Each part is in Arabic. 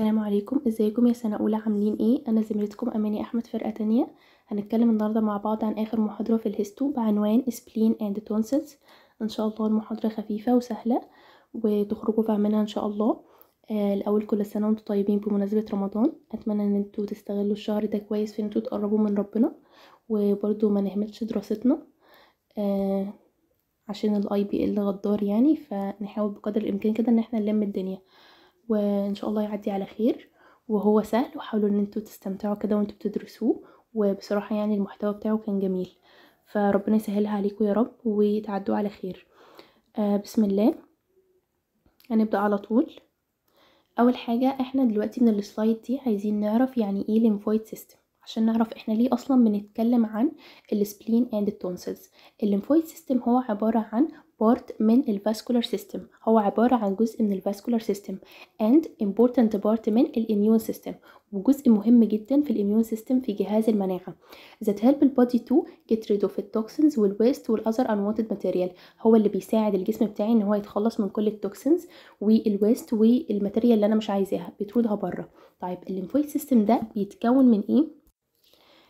السلام عليكم ازيكم يا سنه اولى عاملين ايه انا زميلتكم اماني احمد فرقه تانية هنتكلم النهارده مع بعض عن اخر محاضره في الهيستو بعنوان سبلين اند تونسلز ان شاء الله المحاضره خفيفه وسهله وتخرجوا فاهمينها ان شاء الله آه الاول كل سنه وانتم طيبين بمناسبه رمضان اتمنى ان انتم تستغلوا الشهر ده كويس في ان انتم تقربوا من ربنا وبرده ما نهملش دراستنا آه عشان الاي بي ال غدار يعني فنحاول بقدر الامكان كده ان احنا نلم الدنيا وان شاء الله يعدي على خير وهو سهل وحاولوا ان انتوا تستمتعوا كده وانتوا بتدرسوه وبصراحه يعني المحتوى بتاعه كان جميل فربنا يسهلها عليكم يا رب وتعدوا على خير آه بسم الله هنبدا على طول اول حاجه احنا دلوقتي من السلايد دي عايزين نعرف يعني ايه ليمفويد سيستم عشان نعرف احنا ليه اصلا بنتكلم عن السبلين اند التونسلز الليمفويد سيستم هو عباره عن part من الفاسكولار سيستم هو عبارة عن جزء من الفاسكولار سيستم and important part من الاميون سيستم وجزء مهم جدا في الاميون سيستم في جهاز المناعة that help the body to get rid of the toxins وال other unwanted material هو اللي بيساعد الجسم بتاعي ان هو يتخلص من كل التوكسنز وال waste والماتيريال اللي انا مش عايزاها بيطردها بره طيب الليمفويد سيستم ده بيتكون من ايه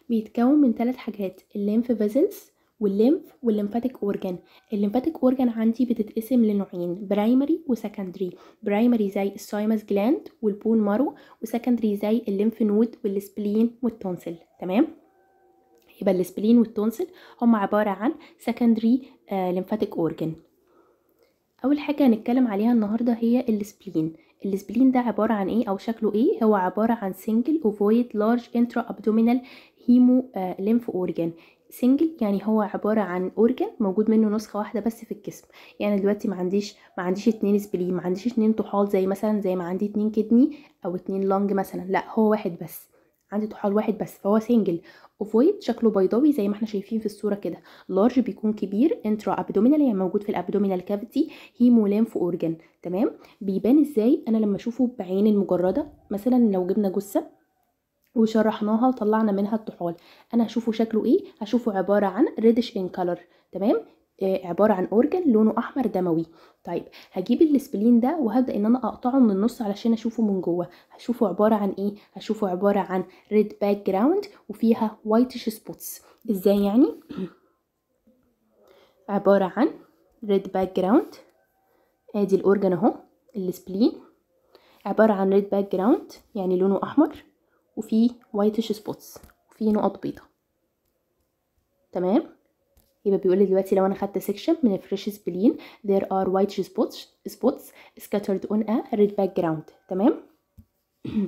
بيتكون من ثلاث حاجات الليمف فيزلز والليمف والليمفاتيك اورجان الليمفاتيك اورجان عندي بتتقسم لنوعين برايمري وسكندري برايمري زي السايمس جلاند والبون مارو وسكندري زي الليمف نود والسبلين والتونسل تمام يبقى السبلين والتونسل هم عباره عن سكندري آه، ليمفاتيك اورجان اول حاجه هنتكلم عليها النهارده هي السبلين السبلين ده عباره عن ايه او شكله ايه هو عباره عن سنجل اوفويد لارج انترا ابدومينال هيمو ليمف اورجان سنجل يعني هو عبارة عن اورجن موجود منه نسخة واحدة بس في الجسم يعني دلوقتي ما عنديش ما عنديش اتنين سبلي ما عنديش اتنين طحال زي مثلا زي ما عندي اتنين كدني او اتنين لونج مثلا لا هو واحد بس عندي طحال واحد بس فهو سنجل اوفويد شكله بيضاوي زي ما احنا شايفين في الصوره كده لارج بيكون كبير انترا ابدومينال يعني موجود في الابدومينال كافيتي هيمولانف اورجن تمام بيبان ازاي انا لما اشوفه بعين المجرده مثلا لو جبنا جثه وشرحناها وطلعنا منها الطحال انا هشوفه شكله ايه هشوفه عباره عن ريدش ان كلر تمام آه، عباره عن اورجن لونه احمر دموي طيب هجيب السبلين ده وهبدا ان انا اقطعه من النص علشان اشوفه من جوه هشوفه عباره عن ايه هشوفه عباره عن ريد باك جراوند وفيها وايتش سبوتس ازاي يعني عباره عن ريد باك جراوند ادي الاورجن اهو السبلين عباره عن ريد باك جراوند يعني لونه احمر وفي وايتش سبوتس وفي نقط بيضاء تمام يبقى بيقول لي دلوقتي لو انا خدت سيكشن من الفريش سبلين there are white spots spots scattered on a red background تمام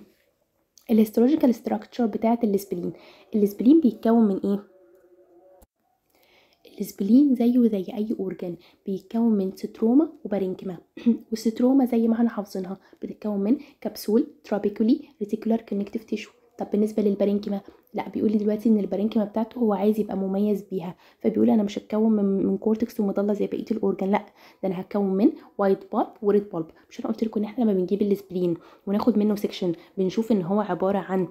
الهيستولوجيكال ستراكشر بتاعه السبلين السبلين بيتكون من ايه السبلين زيه زي اي اورجان بيتكون من ستروما وبارينكما والستروما زي ما احنا حافظينها بتتكون من كبسول ترابيكولي ريتيكولار كونكتيف تيشو طب بالنسبه للبارينكما لا بيقول لي دلوقتي ان البارينكما بتاعته هو عايز يبقى مميز بيها فبيقول انا مش هتكون من, من كورتكس ومضله زي بقيه الاورجان لا ده انا هتكون من وايت بالب وريد بالب مش انا قلت لكم ان احنا لما بنجيب السبلين وناخد منه سيكشن بنشوف ان هو عباره عن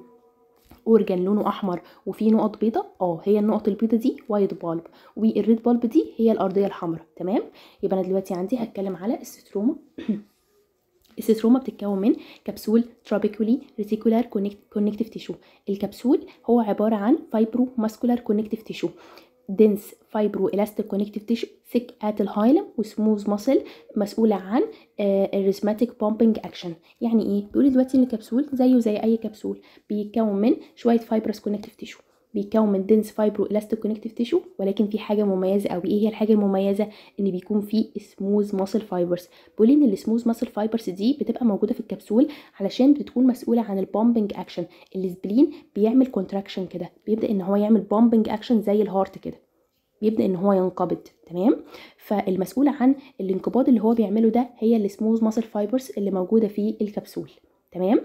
اورجان لونه احمر وفيه نقط بيضاء اه هي النقط البيضاء دي وايت بالب والريد بالب دي هي الارضيه الحمراء تمام يبقى انا دلوقتي عندي هتكلم على الستروما الستروما بتتكون من كبسول ترابيكولي ريتيكولار كونكتيف تيشو الكبسول هو عباره عن فايبرو ماسكولار كونكتيف تيشو دنس فايبرو connective كونكتيف تيشو ثيك ات الهايلم وسموز ماسل مسؤولة عن الريزماتيك بومبنج اكشن يعني ايه بيقول دلوقتي ان الكبسول زيه زي اي كبسول بيتكون من شوية فايبرس كونكتيف تيشو بيتكون من دنس فايبرو الاستيك كونكتيف تيشو ولكن في حاجه مميزه قوي ايه هي الحاجه المميزه ان بيكون فيه سموز ماسل فايبرز بيقول ان السموز ماسل فايبرز دي بتبقى موجوده في الكبسول علشان بتكون مسؤوله عن البومبنج اكشن السبلين بيعمل كونتراكشن كده بيبدا ان هو يعمل بومبنج اكشن زي الهارت كده بيبدا ان هو ينقبض تمام فالمسؤوله عن الانقباض اللي هو بيعمله ده هي السموز ماسل فايبرز اللي موجوده في الكبسول تمام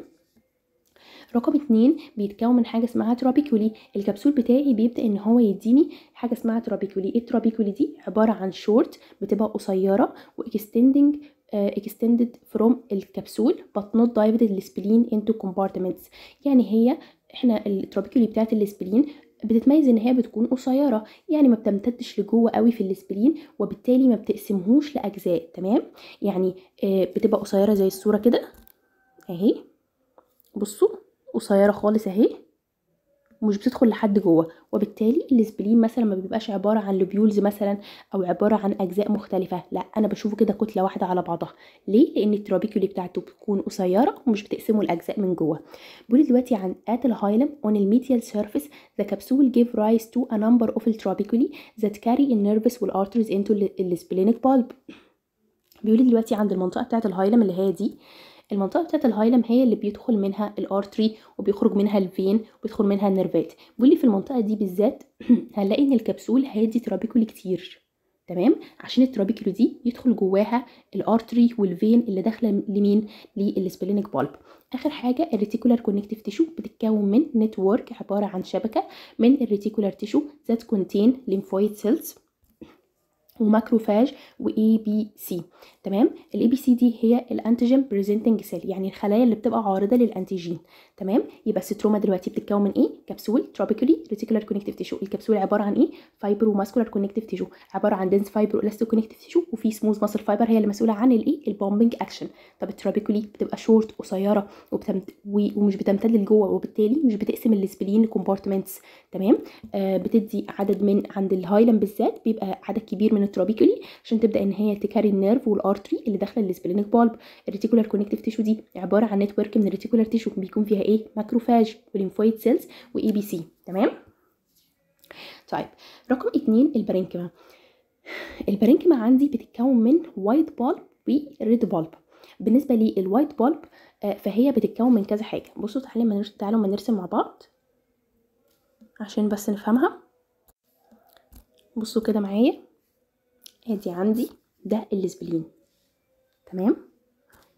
رقم اتنين بيتكون من حاجه اسمها ترابيكولي الكبسول بتاعي بيبدا ان هو يديني حاجه اسمها ترابيكولي ايه الترابيكولي دي عباره عن شورت بتبقى قصيره واكستندنج اكستندد فروم الكبسول بات نوت divided السبلين انتو كومبارتمنتس يعني هي احنا الترابيكولي بتاعت السبلين بتتميز ان هي بتكون قصيره يعني ما بتمتدش لجوه قوي في السبلين وبالتالي ما بتقسمهوش لاجزاء تمام يعني آه، بتبقى قصيره زي الصوره كده اهي بصوا قصيره خالص اهي ومش بتدخل لحد جوه وبالتالي الاسبلين مثلا ما بيبقاش عباره عن لوبيولز مثلا او عباره عن اجزاء مختلفه لا انا بشوفه كده كتله واحده على بعضها ليه لان الترابيكولي بتاعته بتكون قصيره ومش بتقسمه الاجزاء من جوه بيقول دلوقتي عن ات الهايلم اون on سيرفيس medial surface the رايز تو rise to a number of كاري that carry انتو nervous بالب into splenic bulb بيقول دلوقتي عند المنطقه بتاعه الهايلم اللي هي دي المنطقه بتاعه الهايلم هي اللي بيدخل منها الارتري وبيخرج منها الفين وبيدخل منها النرفات واللي في المنطقه دي بالذات هنلاقي ان الكبسول هادي ترابيكول كتير تمام عشان الترابيكول دي يدخل جواها الارتري والفين اللي داخله لمين للسبلينك بالب اخر حاجه الريتيكولار كونكتيف تيشو بتتكون من نتورك عباره عن شبكه من الريتيكولار تيشو ذات كونتين ليمفويد سيلز وماكروفاج واي بي سي تمام الاي بي سي دي هي الانتيجين بريزنتنج سيل يعني الخلايا اللي بتبقى عارضه للانتيجين تمام يبقى الستروما دلوقتي بتتكون من ايه كبسول تروبيكولي ريتيكولار كونكتيف تيشو الكبسول عباره عن ايه فايبرو ماسكولار كونكتيف تيشو عباره عن دنس فايبرو الاستيك كونكتيف تيشو وفي سموث ماسل فايبر هي اللي مسؤوله عن الايه البومبنج اكشن طب التروبيكولي بتبقى شورت قصيره وبتمت... ومش بتمتد لجوه وبالتالي مش بتقسم السبلين كومبارتمنتس تمام آه بتدي عدد من عند الهايلم بالذات بيبقى عدد كبير من التروبيكولي عشان تبدا ان هي تكاري النيرف والار الارتري اللي داخله السبلينيك بالب الريتيكولار كونكتيف تيشو دي عباره عن نتورك من الريتيكولار تيشو بيكون فيها ايه ماكروفاج وليمفويد سيلز واي بي سي تمام طيب رقم اتنين البرينكما البرينكما عندي بتتكون من وايت بالب وريد بالب بالنسبه للوايت بالب آه، فهي بتتكون من كذا حاجه بصوا تعالوا تعالوا ما نرسم مع بعض عشان بس نفهمها بصوا كده معايا ادي عندي ده الاسبلين تمام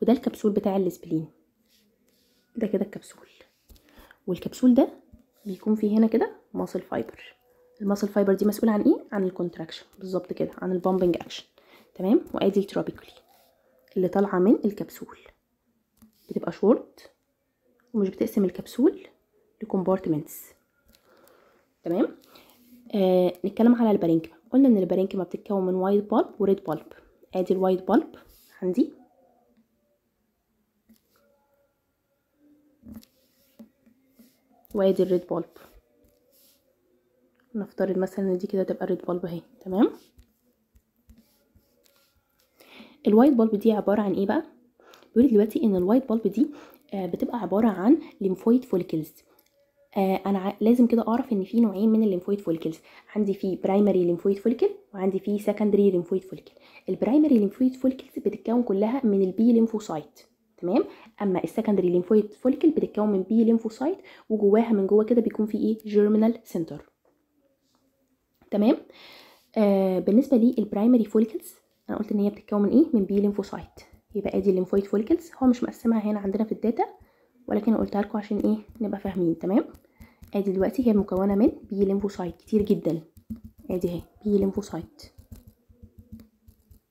وده الكبسول بتاع الاسبلين ده كده الكبسول والكبسول ده بيكون فيه هنا كده ماسل فايبر الماسل فايبر دي مسؤوله عن ايه عن الكونتراكشن بالظبط كده عن البومبنج اكشن تمام وادي الترابيكولي اللي طالعه من الكبسول بتبقى شورت ومش بتقسم الكبسول لكومبارتمنتس تمام آه نتكلم على البارينكما قلنا ان البارينكما بتتكون من وايت بالب وريد بالب ادي الوايت بالب عندي وادي الريد بولب نفترض مثلا ان دي كده تبقى الريد بولب اهي تمام الوايت بولب دي عباره عن ايه بقى بيقول دلوقتي ان الوايت بولب دي آه، بتبقى عباره عن ليمفويد فوليكلز آه، انا لازم كده اعرف ان في نوعين من الليمفويد فولكلز عندي في برايمري ليمفويد فولكل وعندي في سكندري ليمفويد فولكل البرايمري ليمفويد فولكلز بتتكون كلها من البي ليمفوسايت تمام اما السكندري ليمفويد فولكل بتتكون من بي ليمفوسايت وجواها من جوه كده بيكون في ايه جيرمينال سنتر تمام آه بالنسبه للبرايمري فولكلز انا قلت ان هي بتتكون من ايه من بي ليمفوسايت يبقى ادي الليمفويد فولكلز هو مش مقسمها هنا عندنا في الداتا ولكن قلتها لكم عشان ايه نبقى فاهمين تمام ادي دلوقتي هي مكونه من بي ليمفوسايت كتير جدا ادي اهي بي ليمفوسايت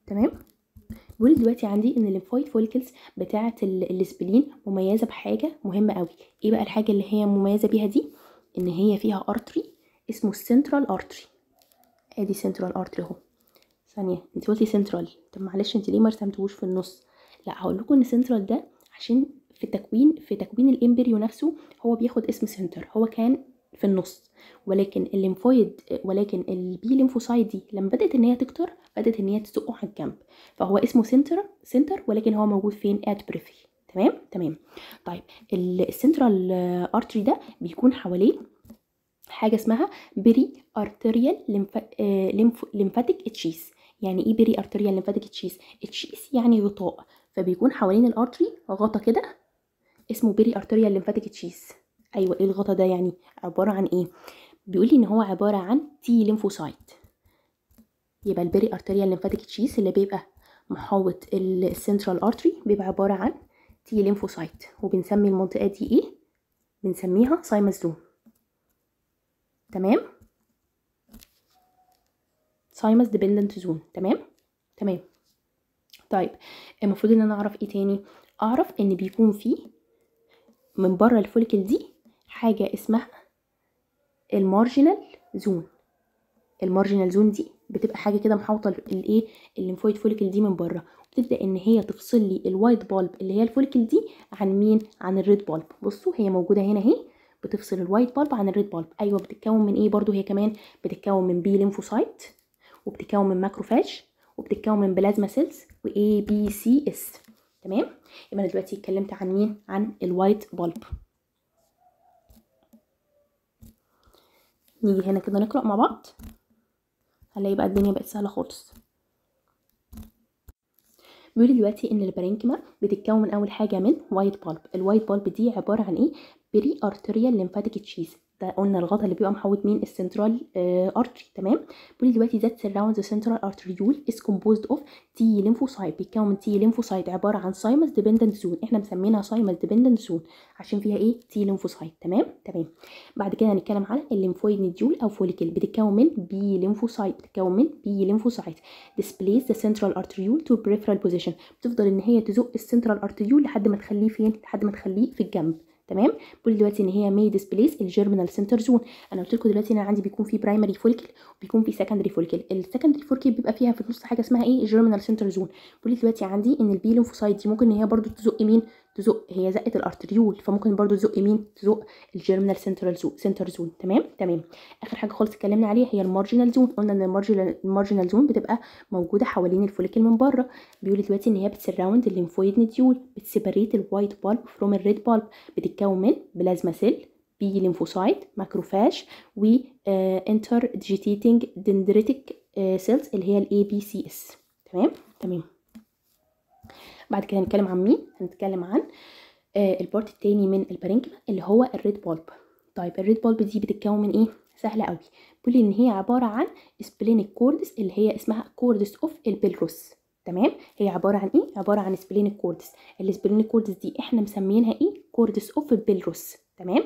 تمام بيقول دلوقتي عندي ان الليمفويد فوليكلز بتاعه الاسبلين مميزه بحاجه مهمه قوي ايه بقى الحاجه اللي هي مميزه بيها دي ان هي فيها ارتري اسمه السنترال ارتري ادي سنترال ارتري اهو ثانيه انت قلتي سنترال طب معلش انت ليه ما رسمتهوش في النص لا هقول لكم ان سنترال ده عشان في التكوين في تكوين الامبريو نفسه هو بياخد اسم سنتر هو كان في النص ولكن الليمفويد ولكن البي ليمفوسايد دي لما بدات ان هي تكتر بدات ان هي تسقه على الجنب فهو اسمه سنتر سنتر ولكن هو موجود فين ات بريفي تمام تمام طيب السنترال ارتري ده بيكون حواليه حاجه اسمها بري ارتريال ليمفاتيك لمفاتيك اتشيس يعني ايه بري ارتريال لمفاتيك اتشيس اتشيس يعني غطاء فبيكون حوالين الارتري غطا كده اسمه بيري ارتيريا ليمفاتيك تشيز ايوه ايه الغطا ده يعني عباره عن ايه بيقول لي ان هو عباره عن تي ليمفوسايت يبقى البيري ارتيريا ليمفاتيك تشيز اللي بيبقى محوط السنترال ارتري بيبقى عباره عن تي ليمفوسايت وبنسمي المنطقه دي ايه بنسميها سايمازدوم تمام سايمس ديبندنت زون تمام تمام طيب المفروض ان انا اعرف ايه تاني اعرف ان بيكون فيه من بره الفولكل دي حاجة اسمها المارجينال زون المارجينال زون دي بتبقى حاجه كده محوطه الايه الليمفويد فولكل دي من بره وبتبدا ان هي تفصل لي الوايت بالب اللي هي الفولكل دي عن مين عن الريد بالب بصوا هي موجوده هنا اهي بتفصل الوايت بالب عن الريد بالب ايوه بتتكون من ايه برضو هي كمان بتتكون من بي ليمفوسايت وبتتكون من ماكروفاج وبتتكون من بلازما سيلز واي بي سي اس تمام يبقى انا دلوقتي اتكلمت عن مين عن الوايت بولب نيجي هنا كده نقرا مع بعض هنلاقي بقى الدنيا بقت سهله خالص بيقول دلوقتي ان البارينكما بتتكون اول حاجه من وايت بالب الوايت بالب دي عباره عن ايه بري ارتريال ليمفاتيك تشيز ده قلنا الغطا اللي بيبقى محوط مين السنترال ارتري آه، تمام بيقول دلوقتي ذات سراوند سنترال ارتريول از كومبوزد اوف تي ليمفوسايت بيتكون من تي ليمفوسايت عباره عن سايمس ديبندنت زون احنا مسمينها سايمس ديبندنت زون عشان فيها ايه تي ليمفوسايت تمام تمام بعد كده هنتكلم على الليمفويد نيديول او فوليكل بتتكون من بي ليمفوسايت بتتكون من بي ليمفوسايت ديسبليس ذا سنترال ارتريول تو بريفرال بوزيشن بتفضل ان هي تزق السنترال ارتريول لحد ما تخليه فين لحد ما تخليه في الجنب تمام بقول دلوقتي ان هي ميد سبيس الجيرمينال سنتر زون انا قلت لكم دلوقتي ان انا عندي بيكون في برايمري فولكل وبيكون في سكندري فولكل السكندري فولكل بيبقى فيها في النص حاجه اسمها ايه الجيرمينال سنتر زون بقول دلوقتي عندي ان البي لنفوسايت دي ممكن ان هي برده تزق مين تزق هي زقت الارتريول فممكن برضو تزق مين تزق الجيرمينال سنترال زون سنتر زون تمام تمام اخر حاجه خالص اتكلمنا عليها هي المارجنال زون قلنا ان المارجنال زون بتبقى موجوده حوالين الفوليكل من بره بيقول دلوقتي ان هي بتسراوند الليمفويد نديول بتسيبريت الوايت بالب فروم الريد بالب بتتكون من بلازما سيل بي ليمفوسايت ماكروفاج و انتر ديجيتيتنج دندريتك سيلز اللي هي الاي بي سي اس تمام تمام بعد كده هنتكلم عن مين هنتكلم عن آه، البارت التاني من البارينكما اللي هو الريد بولب طيب الريد بولب دي بتتكون من ايه سهله قوي بيقول ان هي عباره عن سبلينيك كوردس اللي هي اسمها كوردس اوف البيلروس تمام هي عباره عن ايه عباره عن سبلينيك كوردس السبلينيك كوردس دي احنا مسمينها ايه كوردس اوف البيلروس تمام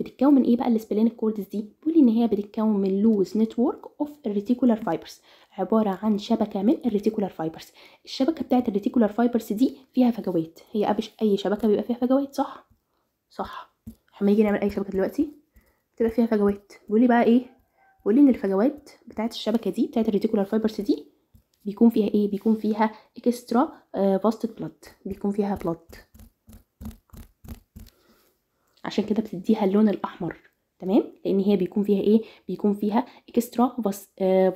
بتتكون من ايه بقى السبلينيك كوردس دي بيقول ان هي بتتكون من لوز نتورك اوف الريتيكولار فايبرز عبارة عن شبكة من الريتيكولار فايبرز الشبكة بتاعت الريتيكولار فايبرز دي فيها فجوات هي قبش أي شبكة بيبقى فيها فجوات صح صح احنا نيجي نعمل أي شبكة دلوقتي بتبقى فيها فجوات قولي بقى إيه قولي إن الفجوات بتاعت الشبكة دي بتاعت الريتيكولار فايبرز دي بيكون فيها إيه بيكون فيها إكسترا فاستد بلاد بيكون فيها بلاد عشان كده بتديها اللون الأحمر تمام لان هي بيكون فيها ايه بيكون فيها اكسترا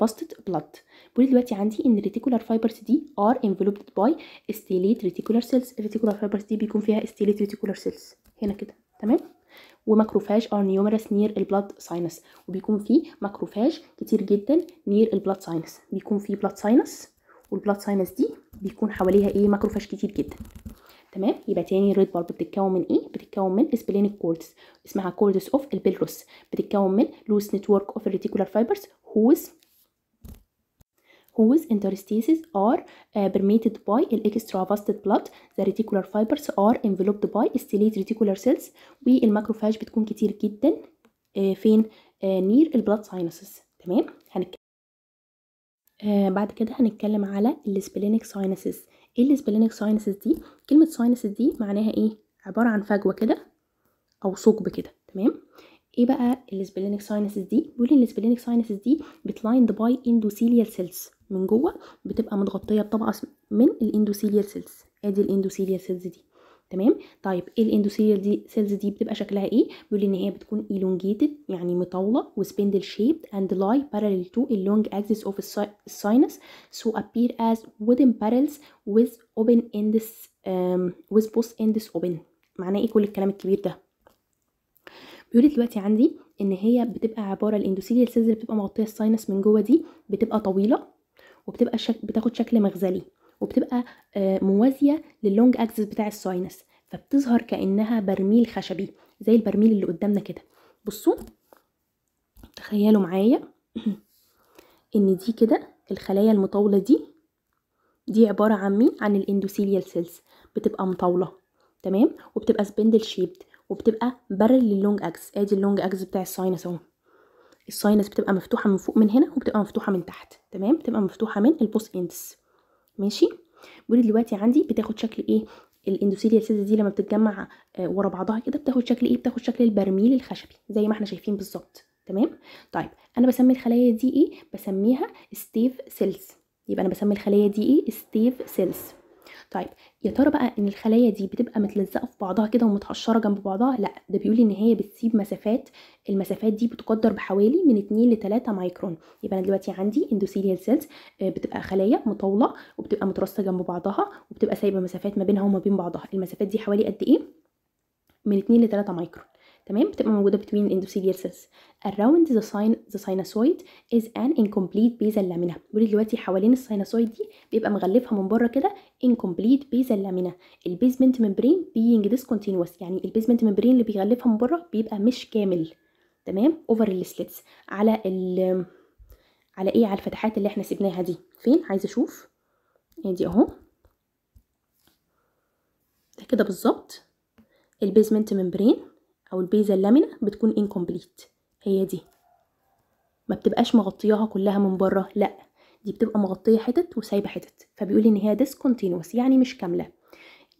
فاستد بلاد بقول دلوقتي عندي ان الريتيكولار فايبرز دي ار انفلوبد باي ستيليت ريتيكولار سيلز الريتيكولار فايبرز دي بيكون فيها ستيليت ريتيكولار سيلز هنا كده تمام وماكروفاج ار نيومرس نير البلاد ساينس وبيكون في ماكروفاج كتير جدا نير البلاد ساينس بيكون في بلاد ساينس والبلاد ساينس دي بيكون حواليها ايه ماكروفاج كتير جدا تمام يبقى تاني الريد بال بتتكون من ايه بتتكون من سبلينيك كوردز اسمها كوردز اوف البلروس بتتكون من لوس نتورك اوف الريتيكولار فايبرز whose whose interstices are uh, permeated by extravasated blood the reticular fibers are enveloped by stellate reticular cells والماكروفاج بتكون كتير جدا uh, فين uh, near blood sinuses تمام هنتكلم آه بعد كده هنتكلم على السبلينيك ساينسز ايه السبلينيك ساينسز دي كلمه ساينسز دي معناها ايه عباره عن فجوه كده او ثقب كده تمام ايه بقى السبلينيك ساينسز دي بيقول ان السبلينيك ساينسز دي بتلايند باي اندوثيليال سيلز من جوه بتبقى متغطيه بطبقه من الاندوثيليال سيلز ادي الاندوثيليال سيلز دي تمام طيب ايه الاندوثيليال دي سيلز دي بتبقى شكلها ايه بيقول ان هي بتكون elongated يعني مطوله وسبندل shaped and lie parallel to اللونج long axis of sinus so appear as wooden وذ with open وذ um, with both open معناه ايه كل الكلام الكبير ده بيقول دلوقتي عندي ان هي بتبقى عباره الاندوثيليال سيلز اللي بتبقى مغطيه الساينس من جوه دي بتبقى طويله وبتبقى شك... بتاخد شكل مغزلي وبتبقى آه، موازيه لللونج اكسس بتاع الساينس فبتظهر كانها برميل خشبي زي البرميل اللي قدامنا كده بصوا تخيلوا معايا ان دي كده الخلايا المطاوله دي دي عباره عن مين عن الاندوسيليال سيلز بتبقى مطاوله تمام وبتبقى سبندل شيبد وبتبقى بارل للونج اكس ادي اللونج اكس بتاع الساينس اهو الساينس بتبقى مفتوحه من فوق من هنا وبتبقى مفتوحه من تحت تمام بتبقى مفتوحه من البوس اندس ماشي بولي دلوقتي عندي بتاخد شكل ايه الاندوثيليا السادة دي لما بتتجمع آه، ورا بعضها كده بتاخد شكل ايه بتاخد شكل البرميل الخشبي زي ما احنا شايفين بالظبط تمام طيب انا بسمي الخلايا دي ايه بسميها ستيف سيلز يبقى انا بسمي الخلايا دي ايه ستيف سيلز طيب يا ترى بقى ان الخلايا دي بتبقى متلزقه في بعضها كده ومتقشره جنب بعضها لا ده بيقول ان هي بتسيب مسافات المسافات دي بتقدر بحوالي من 2 ل 3 مايكرون يبقى انا دلوقتي عندي اندوثيليال آه، سيلز بتبقى خلايا مطوله وبتبقى مترصه جنب بعضها وبتبقى سايبه مسافات ما بينها وما بين بعضها المسافات دي حوالي قد ايه من 2 ل 3 مايكرون تمام بتبقى موجوده between endothelial cells around the sign the sinusoid is an incomplete basal lamina بيقول دلوقتي حوالين الساينوسويد دي بيبقى مغلفها من بره كده incomplete basal lamina البيزمنت ممبرين being discontinuous يعني البيزمنت ممبرين اللي بيغلفها من بره بيبقى مش كامل تمام اوفر السليتس على ال على ايه على الفتحات اللي احنا سيبناها دي فين عايزه اشوف ادي يعني اهو ده كده بالظبط البيزمنت ممبرين او البيزا اللامنه بتكون انكمبليت هي دي ما بتبقاش مغطياها كلها من بره لا دي بتبقى مغطيه حتت وسايبه حتت فبيقول ان هي ديسكونتينوس يعني مش كامله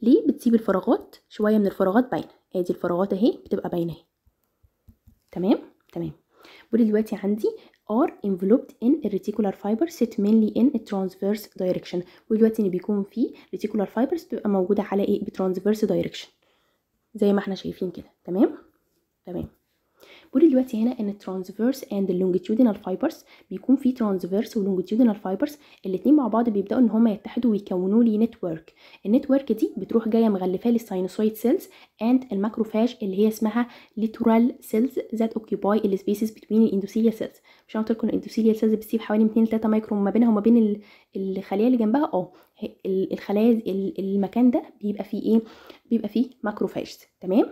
ليه بتسيب الفراغات شويه من الفراغات باينه ادي الفراغات اهي بتبقى باينه اهي تمام تمام بيقول دلوقتي عندي are enveloped in الريتيكولار reticular سيت مينلي mainly in دايركشن transverse direction ودلوقتي ان بيكون في reticular fibers بتبقى موجوده على ايه بترانسفيرس direction زي ما احنا شايفين كده تمام تمام بيقول دلوقتي هنا ان الترانسفيرس اند اللونجيتودينال فايبرز بيكون في ترانسفيرس ولونجيتودينال فايبرز الاثنين مع بعض بيبداوا ان هما يتحدوا ويكونوا لي نتورك النتورك دي بتروح جايه مغلفاه للساينوسويد سيلز اند الماكروفاج اللي هي اسمها ليتورال سيلز ذات اوكيباي السبيسز بتوين الاندوثيليال سيلز مش هنقول لكم الاندوثيليال سيلز بتسيب حوالي 2 3 مايكرون ما بينها وما بين الخليه اللي جنبها اه الخلايا المكان ده بيبقى فيه ايه بيبقى فيه ماكروفاجز تمام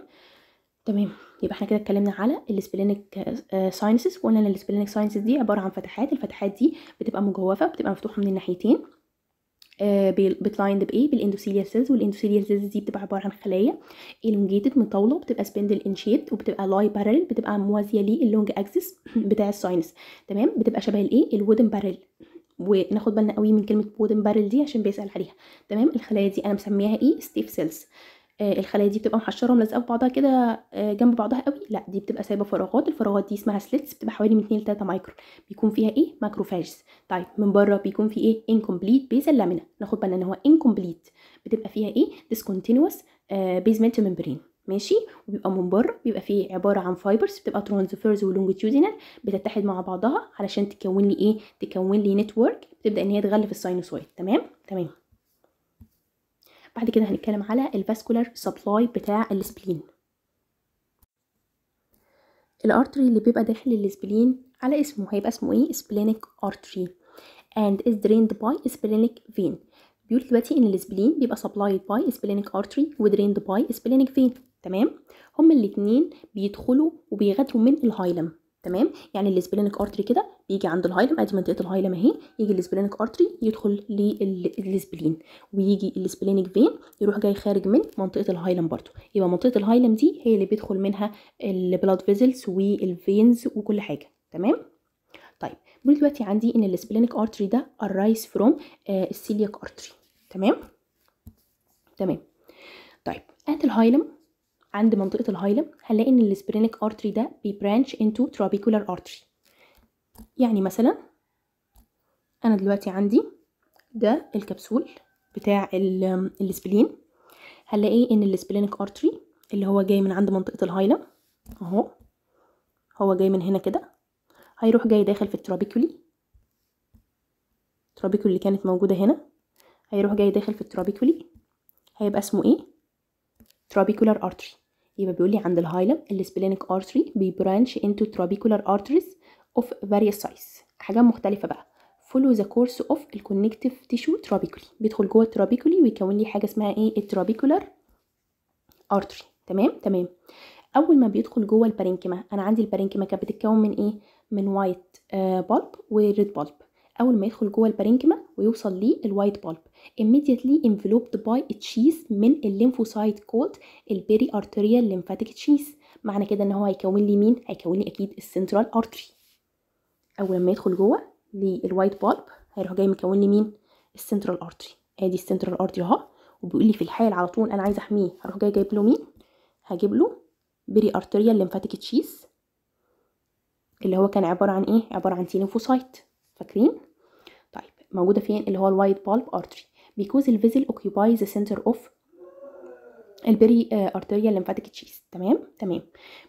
تمام يبقى احنا كده اتكلمنا على السبلينك آه، ساينسز وقلنا ان السبلينك ساينسز دي عباره عن فتحات الفتحات دي بتبقى مجوفه بتبقى مفتوحه من الناحيتين آه، بتلايند بايه بالاندوثيليال سيلز والاندوثيليال سيلز دي بتبقى عباره عن خلايا الونجيتد مطوله بتبقى سبندل ان شيب وبتبقى لاي بارل بتبقى موازيه للونج اكسس بتاع الساينس تمام بتبقى شبه الايه الودن بارل وناخد بالنا قوي من كلمه وودن بارل دي عشان بيسال عليها تمام الخلايا دي انا مسميها ايه ستيف سيلز آه، الخلايا دي بتبقى محشره وملزقه في بعضها كده آه، جنب بعضها قوي لا دي بتبقى سايبه فراغات الفراغات دي اسمها سليتس بتبقى حوالي من 2 ل 3 مايكرو بيكون فيها ايه ماكروفاجز طيب من بره بيكون في ايه انكمبليت بيز اللامينا ناخد بالنا ان هو انكمبليت بتبقى فيها ايه ديسكونتينوس آه بيزمنت ممبرين ماشي وبيبقى من بره بيبقى فيه عباره عن فايبرز بتبقى ترانزفيرز ولونجيتيودينال بتتحد مع بعضها علشان تكون لي ايه تكون لي نتورك بتبدا ان هي تغلف الساينوسويد تمام تمام بعد كده هنتكلم على الفاسكولار سبلاي بتاع السبلين الارتري اللي بيبقى داخل السبلين على اسمه هيبقى اسمه ايه سبلينيك ارتري and is drained by splenic vein بيقول دلوقتي ان السبلين بيبقى supplied by splenic artery و drained by splenic vein تمام هما الاتنين بيدخلوا وبيغادروا من الهايلم تمام يعني السبلينك ارتري كده بيجي عند الهايلم ادي منطقه الهايلم اهي يجي السبلينك ارتري يدخل للسبلين ويجي السبلينك فين يروح جاي خارج من منطقه الهايلم برضو يبقى منطقه الهايلم دي هي اللي بيدخل منها البلاد فيزلز والفينز وكل حاجه تمام طيب بقول دلوقتي عندي ان السبلينك ارتري ده ارايز فروم السيلياك ارتري تمام تمام طيب ات الهايلم عند منطقة الهايلم هنلاقي إن السبرينيك أرتري ده بيبرانش انتو ترابيكولار أرتري يعني مثلا أنا دلوقتي عندي ده الكبسول بتاع السبلين هنلاقي إن السبلينيك أرتري اللي هو جاي من عند منطقة الهايلم أهو هو جاي من هنا كده هيروح جاي داخل في الترابيكولي الترابيكولي اللي كانت موجودة هنا هيروح جاي داخل في الترابيكولي هيبقى اسمه ايه ترابيكولار ارتري يبقى بيقول لي عند الهايلم السبلينك ارتري بيبرانش انتو ترابيكولار ارتريز اوف فاريوس سايز حاجات مختلفه بقى فولو ذا كورس اوف الكونكتيف تيشو ترابيكولي بيدخل جوه الترابيكولي ويكون لي حاجه اسمها ايه الترابيكولار ارتري تمام تمام اول ما بيدخل جوه البارينكيما انا عندي البارينكيما كانت بتتكون من ايه من وايت بالب وريد بالب اول ما يدخل جوه البارينكما ويوصل للوايت بالب immediately enveloped by تشيز من الليمفوسايت كود البيري ارتريال ليمفاتيك تشيز معنى كده ان هو هيكون لي مين هيكون لي اكيد السنترال ارتري اول ما يدخل جوه للوايت بالب هيروح جاي مكون لي مين السنترال ارتري ادي السنترال ارتري اهو وبيقول لي في الحال على طول انا عايزه احميه هروح جاي جايب له مين هجيب له بيري ارتريال ليمفاتيك تشيز اللي هو كان عباره عن ايه عباره عن تي فاكرين طيب موجوده فين اللي هو الوايت بالب ارتري because the vessel occupies the center of البري ارتيريا الليمفاتيك تشيز تمام تمام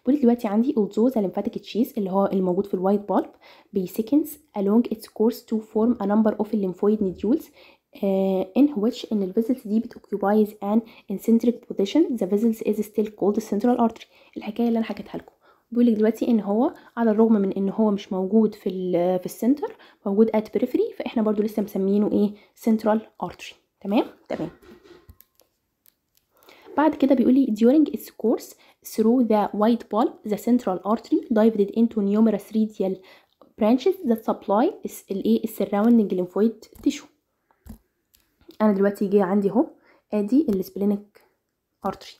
بيقول دلوقتي عندي although the lymphatic tissue اللي هو الموجود في الوايت بالب بيسكنز along its course to form a number of lymphoid nodules uh, in which in the vessels دي occupies an eccentric position the vessels is still called the central artery الحكايه اللي انا حكيتها لكم بيقول لك دلوقتي ان هو على الرغم من ان هو مش موجود في في السنتر موجود ات بريفري فاحنا برضو لسه مسمينه ايه سنترال ارتري تمام تمام بعد كده بيقول لي during its course through the white bulb the central artery divided into numerous radial branches that supply the إيه؟ surrounding lymphoid tissue انا دلوقتي جه عندي اهو ادي السبلينك ارتري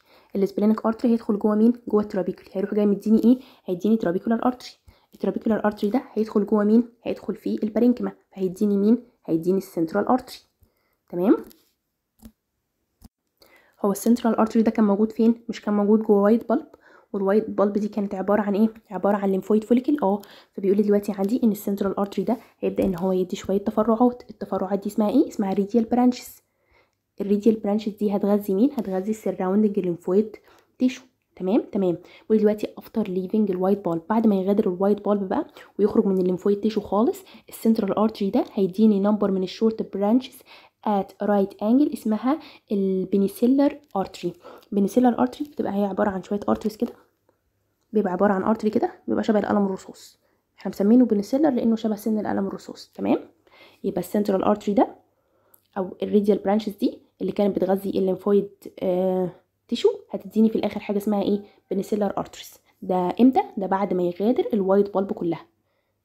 السبلينك ارتري هيدخل جوه مين جوه الترابيكولي هيروح جاي مديني ايه هيديني ترابيكولار ارتري الترابيكولار ارتري ده هيدخل جوه مين هيدخل في البارينكما فهيديني مين هيديني السنترال ارتري تمام هو السنترال ارتري ده كان موجود فين مش كان موجود جوه وايت بالب والوايت بالب دي كانت عباره عن ايه عباره عن ليمفويد فوليكل اه فبيقول لي دلوقتي عندي ان السنترال ارتري ده هيبدا ان هو يدي شويه تفرعات التفرعات دي اسمها ايه اسمها ريديال برانشز الريديال برانشز دي هتغذي مين هتغذي السراوندنج الليمفويد تيشو تمام تمام ودلوقتي افتر ليفنج الوايت بول بعد ما يغادر الوايت بول بقى ويخرج من الليمفويد تيشو خالص السنترال ارتري ده هيديني نمبر من الشورت برانشز at right angle اسمها البنسيلر ارتري بنسيلر ارتري بتبقى هي عباره عن شويه ارتريز كده بيبقى عباره عن ارتري كده بيبقى شبه القلم الرصاص احنا مسمينه بنسيلر لانه شبه سن القلم الرصاص تمام يبقى السنترال ارتري ده او الريديال برانشز دي اللي كانت بتغذي الليمفويد آه تيشو هتديني في الاخر حاجه اسمها ايه بنسيلر ارتريز ده امتى ده بعد ما يغادر الوايت بالب كلها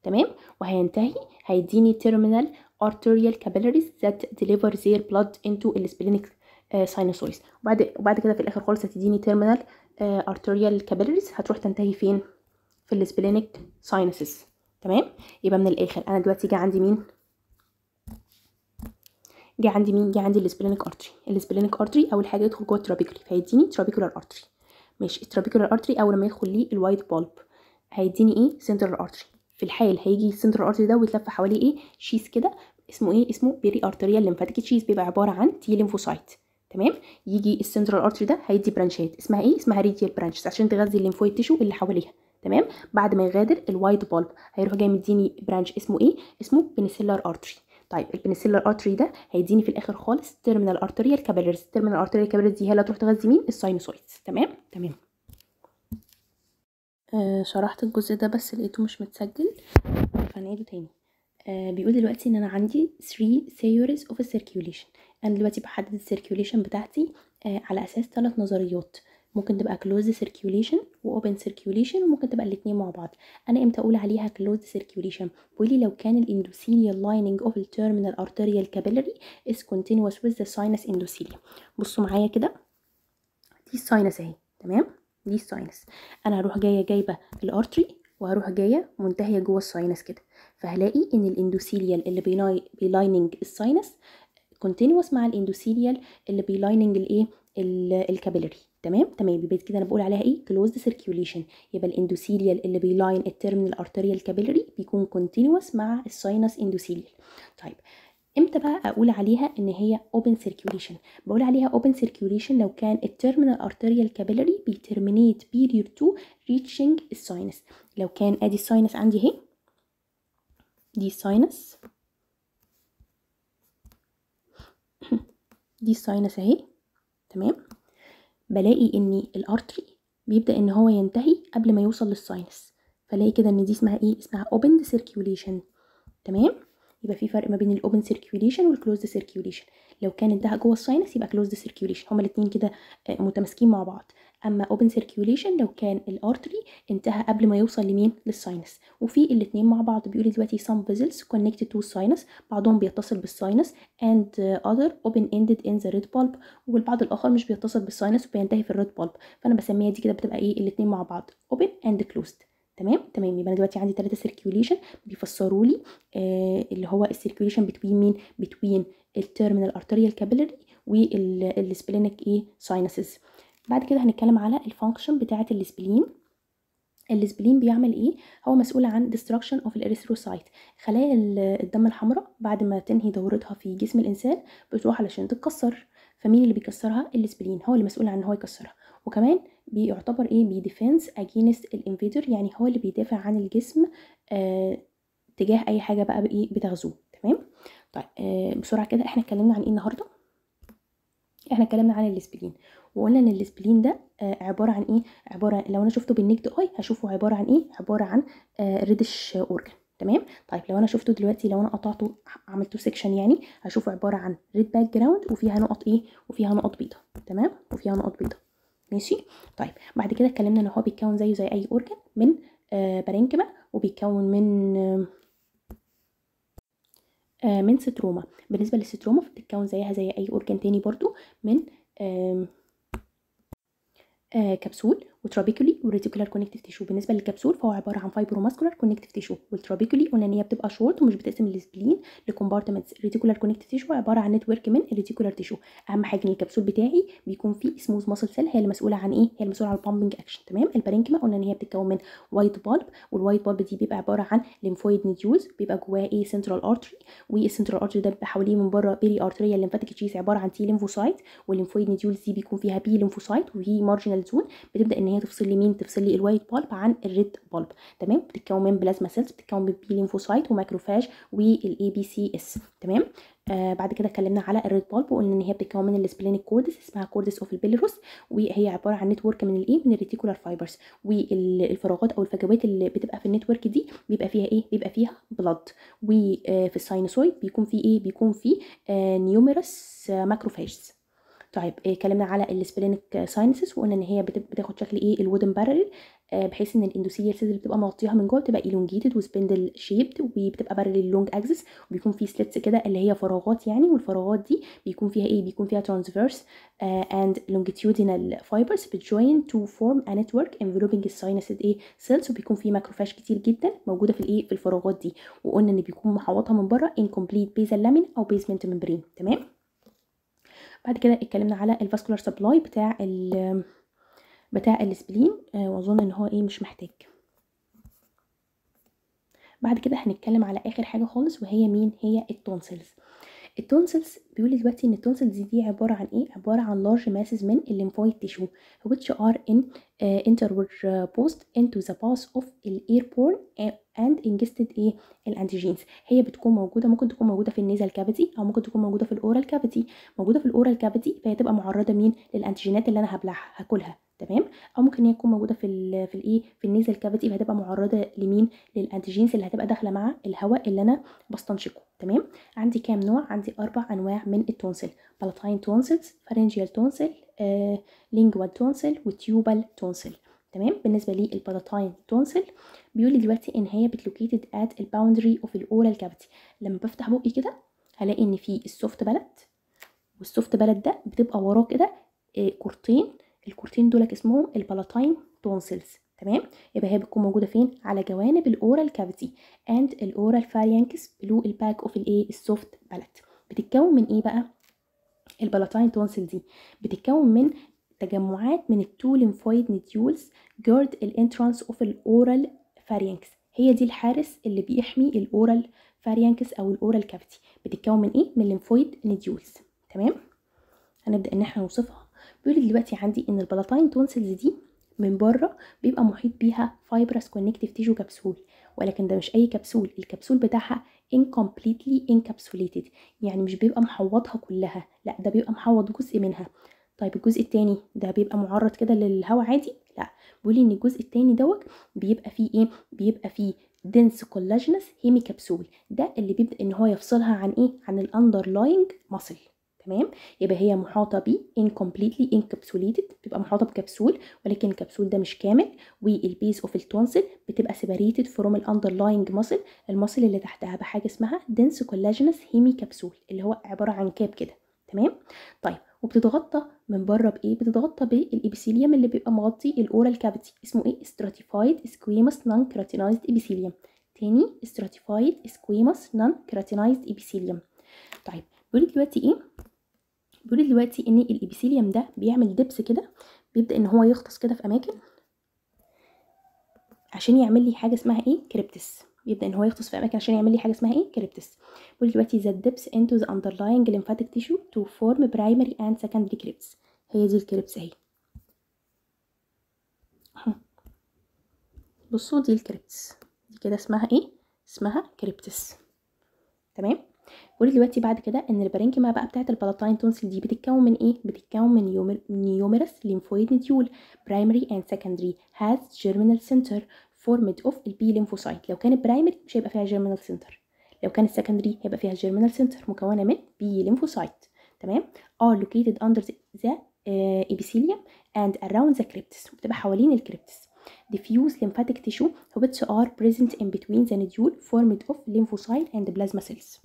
تمام وهينتهي هيديني تيرمينال arterial capillaries that deliver their blood into السبلينيك آه، ساينوسويس وبعد وبعد كده في الاخر خالص هتديني تيرمينال آه، arterial capillaries هتروح تنتهي فين في السبلينيك ساينسز تمام يبقى من الاخر انا دلوقتي جه عندي مين جه عندي مين جه عندي السبلينك ارتري السبلينك ارتري اول حاجه يدخل جوه الترابيكولي فهيديني ترابيكولار ارتري ماشي الترابيكولار ارتري اول ما يدخل ليه الوايت بولب هيديني ايه سنترال ارتري في الحال هيجي السنترال ارتري ده ويتلف حواليه ايه شيس كده اسمه ايه اسمه بيري ارتريال ليمفاتيك شيز بيبقى عباره عن تي ليمفوسايت تمام يجي السنترال ارتري ده هيدي برانشات اسمها ايه اسمها ريديال برانشز عشان تغذي الليمفويد تيشو اللي حواليها تمام بعد ما يغادر الوايت بولب هيروح جاي مديني برانش اسمه ايه اسمه بنسيلار ارتري طيب البنسيلر ارتري ده هيديني في الاخر خالص تيرمينال ارتريال كابيلرز التيرمينال ارتريال كابيلرز دي هي اللي هتروح تغذي مين الساينوسويدز تمام تمام آه شرحت الجزء ده بس لقيته مش متسجل فهنعيده تاني آه بيقول دلوقتي ان انا عندي 3 theories of circulation انا دلوقتي بحدد السيركيوليشن بتاعتي آه على اساس ثلاث نظريات ممكن تبقى كلوز سيركيوليشن واوبن سيركيوليشن وممكن تبقى الاثنين مع بعض انا امتى اقول عليها كلوز سيركيوليشن بيقول لو كان الاندوثيليال لايننج اوف التيرمينال ارتيريال كابيلاري از كونتينوس وذ ذا ساينس اندوثيليا بصوا معايا كده دي الساينس اهي تمام دي الساينس انا هروح جايه جايبه الارتري وهروح جايه منتهيه جوه الساينس كده فهلاقي ان الاندوثيليال اللي بيلايننج الساينس كونتينوس مع الاندوثيليال اللي بيلايننج الايه الكابيلاري تمام تمام يبقى كده انا بقول عليها ايه كلوزد سيركيوليشن يبقى الاندوثيليال اللي بيلاين التيرمينال ارتيريال كابيلري بيكون كونتينوس مع الساينس اندوثيليال طيب امتى بقى اقول عليها ان هي اوبن سيركيوليشن بقول عليها اوبن سيركيوليشن لو كان التيرمينال ارتيريال كابيلري بيترمينيت بيريور 2 ريتشنج الساينس لو كان ادي الساينس عندي اهي دي الساينس دي الساينس اهي تمام بلاقي ان الارتري بيبدا ان هو ينتهي قبل ما يوصل للساينس فلاقي كده ان دي اسمها ايه اسمها اوبن سيركيوليشن تمام يبقى في فرق ما بين الاوبن سيركيوليشن والكلوزد سيركيوليشن لو كان انتهى جوه الساينس يبقى كلوزد سيركيوليشن هما الاثنين كده آه، متماسكين مع بعض اما اوبن سيركيوليشن لو كان الارتري انتهى قبل ما يوصل لمين للساينس وفي الاثنين مع بعض بيقول دلوقتي some vessels connected to sinus بعضهم بيتصل بالساينس and other open ended in the red bulb والبعض الاخر مش بيتصل بالساينس وبينتهي في الريد bulb فانا بسميها دي كده بتبقى ايه الاثنين مع بعض open and closed تمام تمام يبقى انا دلوقتي عندي ثلاثه سيركيوليشن بيفسروا لي آه اللي هو السيركيوليشن بتوين مين بتوين الترمينال ارتريال كابيلري والسبلينك ايه ساينسز بعد كده هنتكلم على الفانكشن بتاعه السبلين السبلين بيعمل ايه هو مسؤول عن destruction of الاريثروسايت خلايا الدم الحمراء بعد ما تنهي دورتها في جسم الانسان بتروح علشان تتكسر فمين اللي بيكسرها السبلين هو اللي مسؤول عن ان هو يكسرها وكمان بيعتبر ايه بيديفنس اجينست الانفيدر يعني هو اللي بيدافع عن الجسم آه تجاه اي حاجه بقى ايه بتغزوه تمام طيب آه بسرعه كده احنا اتكلمنا عن ايه النهارده احنا اتكلمنا عن السبلين وقلنا ان السبلين ده آه، عباره عن ايه عباره لو انا شفته بالنكد اي هشوفه عباره عن ايه عباره عن ريدش آه، اورجن تمام طيب لو انا شفته دلوقتي لو انا قطعته عملته سيكشن يعني هشوفه عباره عن ريد باك جراوند وفيها نقط ايه وفيها نقط بيضاء تمام وفيها نقط بيضاء ماشي طيب بعد كده اتكلمنا ان هو بيتكون زيه زي اي اورجن من آه بارينكما وبيتكون من آه من ستروما بالنسبه للستروما بتتكون زيها زي اي اورجن تاني برضو من آه، كبسول وترابيكولي وريتيكولار كونكتيف تيشو بالنسبه للكبسول فهو عباره عن فايبرو ماسكولار كونكتيف تيشو والترابيكولي قلنا ان هي بتبقى شورت ومش بتقسم السبلين لكومبارتمنتس ريتيكولار كونكتيف تيشو عباره عن نتورك من الريتيكولار تيشو اهم حاجه ان الكبسول بتاعي بيكون فيه سموث ماسل سيل هي المسؤوله عن ايه هي المسؤوله عن البامبنج اكشن تمام البارينكما قلنا ان هي بتتكون من وايت بالب والوايت بالب دي بيبقى عباره عن ليمفويد نيديوز بيبقى جواه ايه سنترال ارتري والسنترال ارتري ده حواليه من بره بيري ارتريا الليمفاتيك تشيز عباره عن تي ليمفوسايت والليمفويد نيديولز دي بيكون فيها بي ليمفوسايت وهي مارجنال زون بتبدا ان هي تفصل لي مين تفصل لي الوايت بالب عن الريد بالب تمام بتتكون من بلازما سيلز بتتكون من بي لينفوسايت وماكروفاج والاي بي سي اس تمام آه بعد كده اتكلمنا على الريد بالب وقلنا ان هي بتتكون من السبلينيك كوردس اسمها كوردس اوف البيلروس وهي عباره عن نتورك من الايه e، من الريتيكولار فايبرز والفراغات او الفجوات اللي بتبقى في النتورك دي بيبقى فيها ايه بيبقى فيها بلاد وفي آه، الساينوسويد بيكون فيه ايه بيكون فيه آه نيوميرس ماكروفاجز آه، طيب آه، اتكلمنا على السبلينك ساينسز وقلنا ان هي بتاخد شكل ايه الودن بارل آه، بحيث ان الاندوثيليال سيلز اللي بتبقى مغطيها من جوه بتبقى elongated وسبندل شيبد وبتبقى بارل اللونج اكسس وبيكون في سلتس كده اللي هي فراغات يعني والفراغات دي بيكون فيها ايه بيكون فيها transverse اند آه، لونجيتودينال longitudinal fibers بتجوين تو فورم ا نتورك enveloping الساينسد ايه سيلز وبيكون في ماكروفاج كتير جدا موجوده في الايه في الفراغات دي وقلنا ان بيكون محوطها من بره incomplete basal lamina او basement membrane تمام بعد كده اتكلمنا على الفاسكولار سبلاي بتاع ال بتاع السبلين آه، واظن ان هو ايه مش محتاج بعد كده هنتكلم على اخر حاجه خالص وهي مين هي التونسلز التونسلز بيقول دلوقتي ان التونسلز دي عباره عن ايه عباره عن لارج ماسز من الليمفويد تيشو which are in uh, interwar آه، post into the path of the airborne and ingested ايه الانتيجينز هي بتكون موجوده ممكن تكون موجوده في النيزل كافيتي او ممكن تكون موجوده في الاورال كافيتي موجوده في الاورال كافيتي فهي تبقى معرضه مين للانتيجينات اللي انا هبلعها هاكلها تمام او ممكن هي تكون موجوده في ال في الايه في النيزل كافيتي فهتبقى معرضه لمين للانتيجينز اللي هتبقى داخله مع الهواء اللي انا بستنشقه تمام عندي كام نوع عندي اربع انواع من التونسل بلاتاين تونسلز فارينجيال تونسل لينجوال تونسل وتيوبال تونسل تمام بالنسبه للبالاتاين تونسل بيقول لي دلوقتي ان هي بتلوكيتد ات الباوندري اوف الاورال كافيتي لما بفتح بقي كده هلاقي ان في السوفت بلد والسوفت بلد ده بتبقى وراه كده آه، كورتين الكورتين دول اسمهم البالاتاين تونسلز تمام يبقى هي بتكون موجوده فين على جوانب الاورال كافيتي اند الاورال فارينكس بلو الباك اوف الايه السوفت بلد بتتكون من ايه بقى البالاتاين تونسل دي بتتكون من تجمعات من التولينفويد نديولز جارد الانترانس اوف الاورال فارينكس هي دي الحارس اللي بيحمي الاورال فارينكس او الاورال كافيتي بتتكون من ايه من الليمفويد نديولز تمام هنبدا ان احنا نوصفها بيقول دلوقتي عندي ان البلاتاين تونسلز دي من بره بيبقى محيط بيها فايبرس كونكتيف تيجو كبسول ولكن ده مش اي كبسول الكبسول بتاعها incompletely encapsulated يعني مش بيبقى محوطها كلها لا ده بيبقى محوط جزء منها طيب الجزء التاني ده بيبقى معرض كده للهواء عادي لا بيقولي ان الجزء التاني دوت بيبقى فيه ايه بيبقى فيه دنس كولاجينس هيمي كبسول ده اللي بيبدا ان هو يفصلها عن ايه عن الاندرلاينج ماسل تمام يبقى هي محاطه ب كومبليتلي انكبسوليتد بتبقى محاطه بكبسول ولكن الكبسول ده مش كامل والبيس اوف التونسل بتبقى سيباريتد فروم الاندرلاينج ماسل الماسل اللي تحتها بحاجه اسمها دنس كولاجينس هيمي كبسول اللي هو عباره عن كاب كده تمام طيب وبتتغطى من بره بايه بتتغطى بالابيثيليوم اللي بيبقى مغطي الاورال كافيتي اسمه ايه stratified squamous non keratinized epithelium تاني stratified سكويموس نون keratinized epithelium طيب بيقول دلوقتي ايه بيقول دلوقتي ان الابيثيليوم ده بيعمل دبس كده بيبدا ان هو يغطس كده في اماكن عشان يعمل لي حاجه اسمها ايه كريبتس يبدا ان هو يغطس في اماكن عشان يعمل لي حاجه اسمها ايه كريبتس بيقول دلوقتي ذا ديبس انتو ذا اندرلاينج ليمفاتيك تيشو تو فورم برايمري اند سكندري كريبتس هي دي الكريبتس اهي بصوا دي الكريبتس دي كده اسمها ايه اسمها كريبتس تمام بيقول دلوقتي بعد كده ان البارينكيما بقى بتاعه البلاتاين تونسل دي بتتكون من ايه بتتكون من يومر... نيوميرس ليمفويد نيول برايمري اند سكندري هاز جيرمينال سنتر فورمد اوف البي ليمفوسايت لو كانت primary مش هيبقى فيها germinal center لو كانت secondary هيبقى فيها germinal center مكونه من بي ليمفوسايت تمام ار لوكيتد اندر ذا epithelium and around the cryptis بتبقى حوالين الكريبتس diffuse lymphatic tissue which are present in between the nodule formed of lymphocyte and plasma cells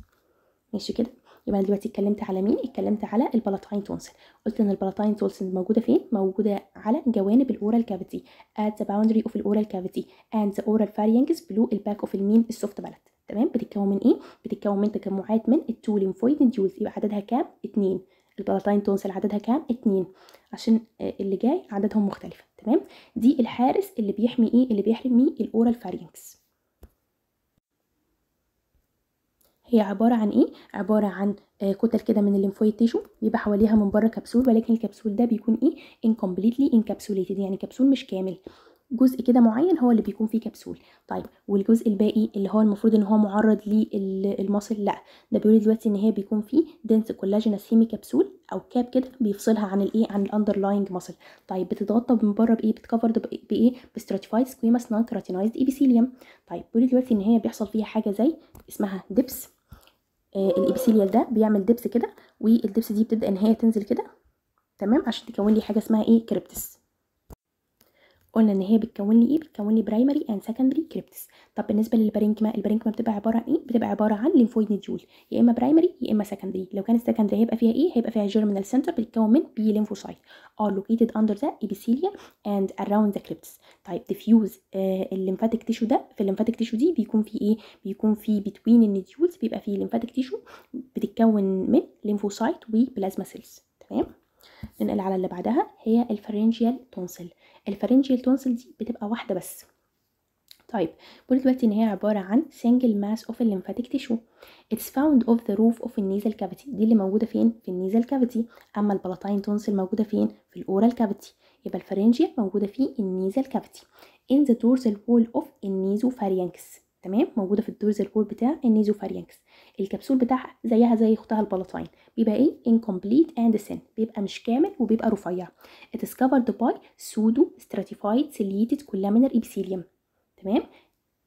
ماشي كده يبقى انا دلوقتي اتكلمت على مين اتكلمت على البلاتاين تونسل قلت ان البلاتاين تونسل موجوده فين موجوده على جوانب الاورال كافيتي at the boundary of الاورال كافيتي and the oral pharynx بلو الباك اوف المين السوفت بالات تمام بتتكون من ايه بتتكون من تجمعات من التو ليمفويد نديولز يبقى عددها كام اتنين البلاتاين تونسل عددها كام اتنين عشان آه، اللي جاي عددهم مختلفه تمام دي الحارس اللي بيحمي ايه اللي بيحمي الاورال فارينكس هي عباره عن ايه عباره عن آه، كتل كده من الليمفويد تيشو بيبقى حواليها من بره كبسول ولكن الكبسول ده بيكون ايه انكمبليتلي انكابسوليتد يعني كبسول مش كامل جزء كده معين هو اللي بيكون فيه كبسول طيب والجزء الباقي اللي هو المفروض ان هو معرض للمصل لا ده بيقول دلوقتي ان هي بيكون فيه دنس كولاجينس هيمي كبسول او كاب كده بيفصلها عن الايه عن الاندرلاينج مصل طيب بتتغطى من بره بايه بتكفرد بايه بستراتيفايد سكويماس نون كراتينايزد ايبيثيليوم طيب بيقول دلوقتي ان هي بيحصل فيها حاجه زي اسمها دبس آه، الابسيليال ده بيعمل دبس كده والدبس دي بتبدا ان هي تنزل كده تمام عشان تكون لي حاجه اسمها ايه كريبتس قلنا ان هي بتكون لي ايه بتكون لي برايمري اند سكندري كريبتس طب بالنسبه للبارينكما البارينكما بتبقى عباره عن ايه بتبقى عباره عن ليمفويد نيديول يا اما برايمري يا اما سكندري لو كانت سكندري هيبقى فيها ايه هيبقى فيها جيرمينال سنتر بتتكون من بي ليمفوسايت ار لوكيتد اندر ذا ايبيثيليا اند اراوند ذا كريبتس طيب ديفيوز الليمفاتيك تيشو ده في الليمفاتيك تيشو دي بيكون في ايه بيكون في بتوين النيديولز بيبقى في ليمفاتيك تيشو بتتكون من ليمفوسايت وبلازما سيلز تمام ننقل على اللي بعدها هي الفرنجيال تونسل الفرنجيال تونسل دي بتبقى واحده بس طيب قلت دلوقتي ان هي عباره عن سنجل ماس lymphatic tissue it's اتس فاوند اوف roof of the nasal cavity دي اللي موجوده فين في النيزل كافيتي اما البلاطين تونسل موجوده فين في الاورال كافيتي يبقى الفرنجيا موجوده في النيزل كافيتي in the dorsal wall of nasopharynx تمام موجوده في الدورزال كور بتاع النيزوفارينكس الكبسول بتاعها زيها زي اختها البلاطين بيبقى ايه incomplete and سن بيبقى مش كامل وبيبقى رفيع اتسكفرد باي سودو stratified ciliated كولامينر epithelium تمام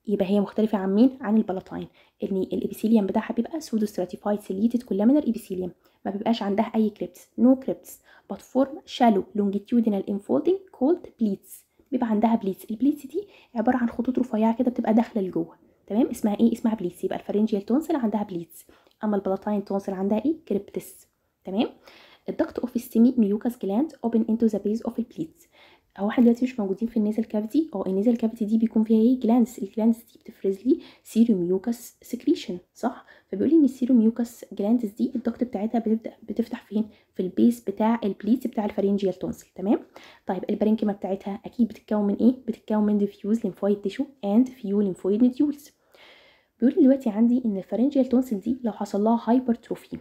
يبقى هي مختلفة عن مين؟ عن البلاطين ان الابيثيليوم بتاعها بيبقى سودو ستراتيفايد سيليتد كولامينر ابيثيليوم ما بيبقاش عندها اي كريبتس نو كريبتس بات فورم شالو لونجيتيودينال انفولدنج كولد بليتس بيبقى عندها بليتس البليتس دي عبارة عن خطوط رفيعة كده بتبقى داخلة لجوه تمام اسمها ايه اسمها بليتس يبقى الفرنجيال تونسل عندها بليتس اما البلاتاين تونسل عندها ايه كريبتس تمام الدكت اوف السيمي ميوكاس جلاند اوبن انتو ذا بيز اوف البليتس هو احنا دلوقتي مش موجودين في النيزل كافيتي او النيزل كافيتي دي بيكون فيها ايه جلاندز الجلاندز دي بتفرز لي سيروم ميوكاس سكريشن صح فبيقول لي ان السيروم ميوكاس جلاندز دي الضغط بتاعتها بتبدا بتفتح فين في البيس بتاع البليتس بتاع الفرنجيال تونسل تمام طيب البرينكيما بتاعتها اكيد بتتكون من ايه بتتكون من ديفيوز ليمفويد تيشو اند فيو ليمفويد نيدولز بيقول دلوقتي عندي ان الفارنجيال تونسل دي لو حصل لها هايبرتروفي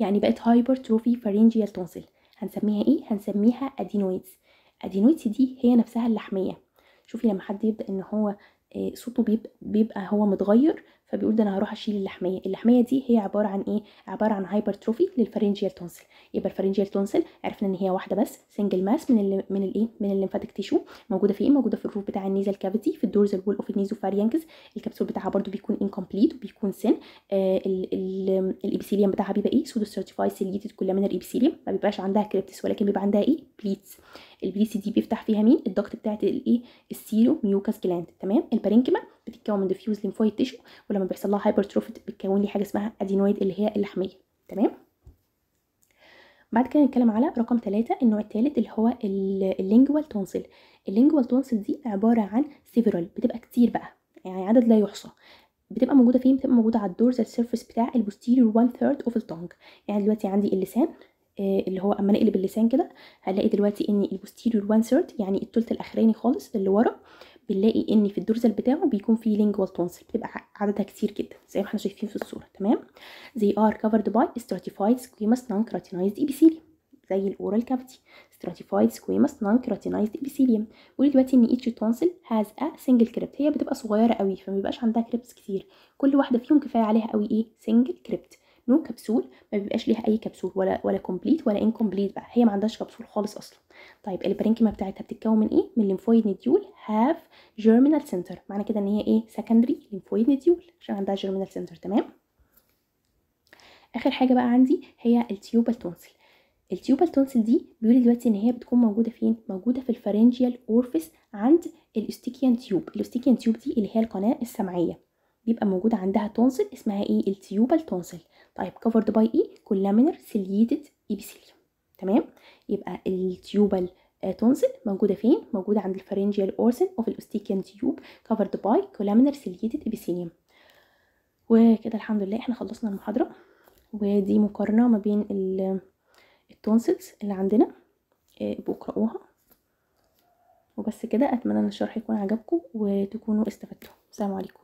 يعني بقت هايبرتروفي فارنجيال تونسل هنسميها ايه هنسميها ادينويدز ادينويدز دي هي نفسها اللحميه شوفي لما حد يبدا ان هو آه، صوته بيبقى هو متغير فبيقول ده انا هروح اشيل اللحميه اللحميه دي هي عباره عن ايه عباره عن هايبرتروفي للفرنجيال تونسل يبقى الفرنجيال تونسل عرفنا ان هي واحده بس سنجل ماس من ال من الايه من الليمفاتيك تيشو موجوده في ايه موجوده في الروف بتاع النيزل كافيتي في الدورز وول اوف النيزوفارينكس الكبسول بتاعها برده بيكون انكمبليت وبيكون سن آه الابيثيليوم بتاعها بيبقى ايه سودو سيرتيفاي سيليتد من ابيثيليوم ما بيبقاش عندها كريبتس ولكن بيبقى عندها ايه بليتس البليتس دي بيفتح فيها مين الدكت بتاعه الايه السيرو ميوكاس جلاند تمام البارينكيما بتتكون من ديفيوز ليمفويد تيشو ولما بيحصل لها هايبرتروفيد بتكون لي حاجه اسمها ادينويد اللي هي اللحميه تمام بعد كده نتكلم على رقم ثلاثة النوع الثالث اللي هو اللينجوال تونسل اللينجوال تونسل دي عبارة عن سيفرال بتبقى كتير بقى يعني عدد لا يحصى بتبقى موجودة فين بتبقى موجودة على الدورزال السيرفس بتاع البوستيريور وان ثيرد اوف التونج يعني دلوقتي عندي اللسان آه، اللي هو اما نقلب اللسان كده هنلاقي دلوقتي ان البوستيريور وان ثيرد يعني الثلث الاخراني خالص اللي ورا آه بنلاقي ان في الدورزل بتاعه بيكون فيه لينجوال تونسل بتبقى عددها كتير جدا زي ما احنا شايفين في الصوره تمام زي ار كفرد باي stratified squamous نون كراتينايزد epithelium زي الاورال كافيتي stratified squamous نون كراتينايزد epithelium قولي دلوقتي ان ايتش تونسل هاز ا سنجل كريبت هي بتبقى صغيره قوي فما بيبقاش عندها كريبتس كتير كل واحده فيهم كفايه عليها قوي ايه سنجل كريبت نو كبسول ما بيبقاش ليها اي كبسول ولا ولا كومبليت ولا انكومبليت بقى هي ما عندهاش كبسول خالص اصلا طيب البرينكيما بتاعتها بتتكون من ايه من الليمفويد نيديول هاف جيرمينال سنتر معنى كده ان هي ايه سكندري ليمفويد نيديول عشان عندها جيرمينال سنتر تمام اخر حاجه بقى عندي هي التيوبال تونسل التيوبال تونسل دي بيقول دلوقتي ان هي بتكون موجوده فين موجوده في الفارينجيال اورفيس عند الاستيكيان تيوب الاستيكيان تيوب دي اللي هي القناه السمعيه بيبقى موجود عندها تونسل اسمها ايه التيوبال تونسل طيب covered by ايه كولامينر سيليتد ايبيثيليوم تمام يبقى التيوبال تونسل آه، موجوده فين موجوده عند الفارينجيال اورسن اوف الاوستيكيان تيوب covered by كولامينر سيليتد ايبيثيليوم وكده الحمد لله احنا خلصنا المحاضره ودي مقارنه ما بين التونسلز اللي عندنا آه، بقراوها وبس كده اتمنى ان الشرح يكون عجبكم وتكونوا استفدتوا السلام عليكم